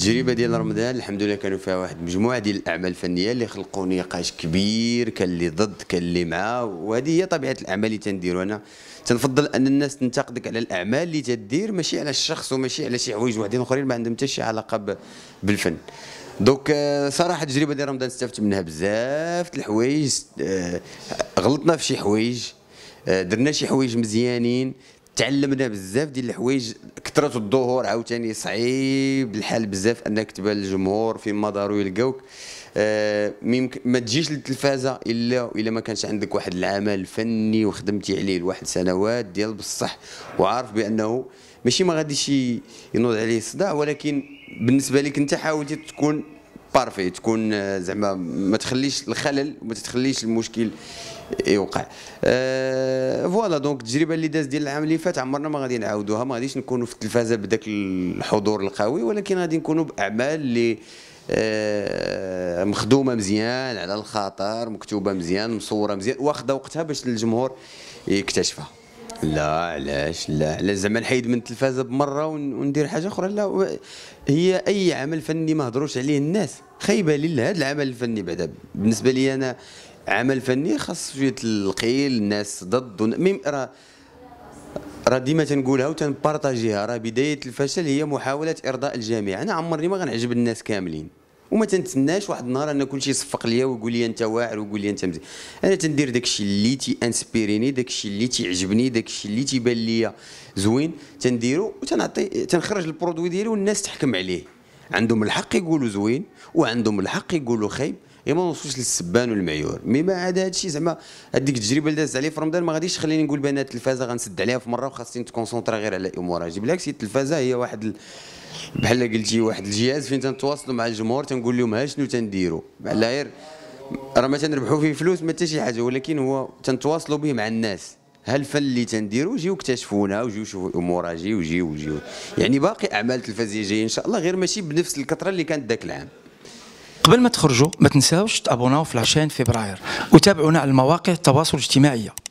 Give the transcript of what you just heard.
التجربه ديال رمضان الحمد لله كانوا فيها واحد مجموعه ديال الاعمال الفنيه اللي خلقوا نقاش كبير كان اللي ضد كان اللي مع وهذه هي طبيعه الاعمال اللي تنديروا انا تنفضل ان الناس تنتقدك على الاعمال اللي تدير ماشي على الشخص وماشي على شي حوايج واحدين اخرين ما عندهم حتى شي علاقه بالفن دوك آه، صراحه التجربه ديال رمضان استفدت منها بزاف الحوايج آه، غلطنا في شي حوايج آه، درنا شي حوايج مزيانين تعلمنا بزاف ديال الحوايج كثرة الظهور عاوتاني صعيب الحال بزاف انك تبان للجمهور فيما داروا يلقاوك آه ما تجيش للتلفازه الا الا ما كانش عندك واحد العمل فني وخدمتي عليه لواحد سنوات ديال بصح وعارف بانه ماشي ما غاديش ينوض عليه الصداع ولكن بالنسبه لك انت حاولتي تكون بارفي تكون آه، زعما ما تخليش الخلل وما تخليش المشكل يوقع أه فوالا دونك التجربه اللي داز ديال العام اللي فات عمرنا ما غادي نعاودوها ما غاديش نكونوا في التلفازه بداك الحضور القوي ولكن غادي نكونوا باعمال اللي أه مخدومه مزيان على الخاطر مكتوبه مزيان مصوره مزيان واخده وقتها باش الجمهور يكتشفها لا علاش لا علاش زعما نحيد من التلفازه بمره وندير حاجه اخرى لا هي اي عمل فني ما هضروش عليه الناس خايبه لله هذا العمل الفني بعدا بالنسبه لي انا عمل فني خاص شويه القيل الناس ضد ميم راه راه ديما تنقولها وتنبارطاجيها راه بدايه الفشل هي محاوله ارضاء الجميع انا عمرني ما غنعجب الناس كاملين وما تنتناش واحد النهار ان كلشي يصفق ليا ويقول لي انت واعر ويقول لي انت مزيان انا تندير داكشي اللي تي انسبيريني داكشي اللي تيعجبني داكشي اللي تيبان ليا زوين تنديرو وتنعطي تنخرج البرودوي ديالي والناس تحكم عليه عندهم الحق يقولوا زوين وعندهم الحق يقولوا خايب اي ما نوصلوش للسبان والمعيور مي ما عاد هادشي زعما هذيك التجربه اللي دازت عليه في رمضان ما غاديش تخليني نقول بان التلفازه غنسد عليها في مره وخاصني نتكونسونطرا غير على امورها بالعكس التلفازه هي واحد ال... بحال قلتي واحد الجهاز فين تنتواصلوا مع الجمهور تنقول لهم ها شنو تنديروا على غير راه ما تنربحوا فيه فلوس ما حتى شي حاجه ولكن هو تنتواصلوا به مع الناس ها الفن اللي تنديروا جيو اكتشفونا وجيو شوفوا الامور جيو جيو جيو يعني باقي اعمال تلفزيونيه جايه ان شاء الله غير ماشي بنفس الكثره اللي كانت ذاك العام قبل ما تخرجوا ما تنساوش تابوناو في لاشين فبراير وتابعونا على المواقع التواصل الاجتماعي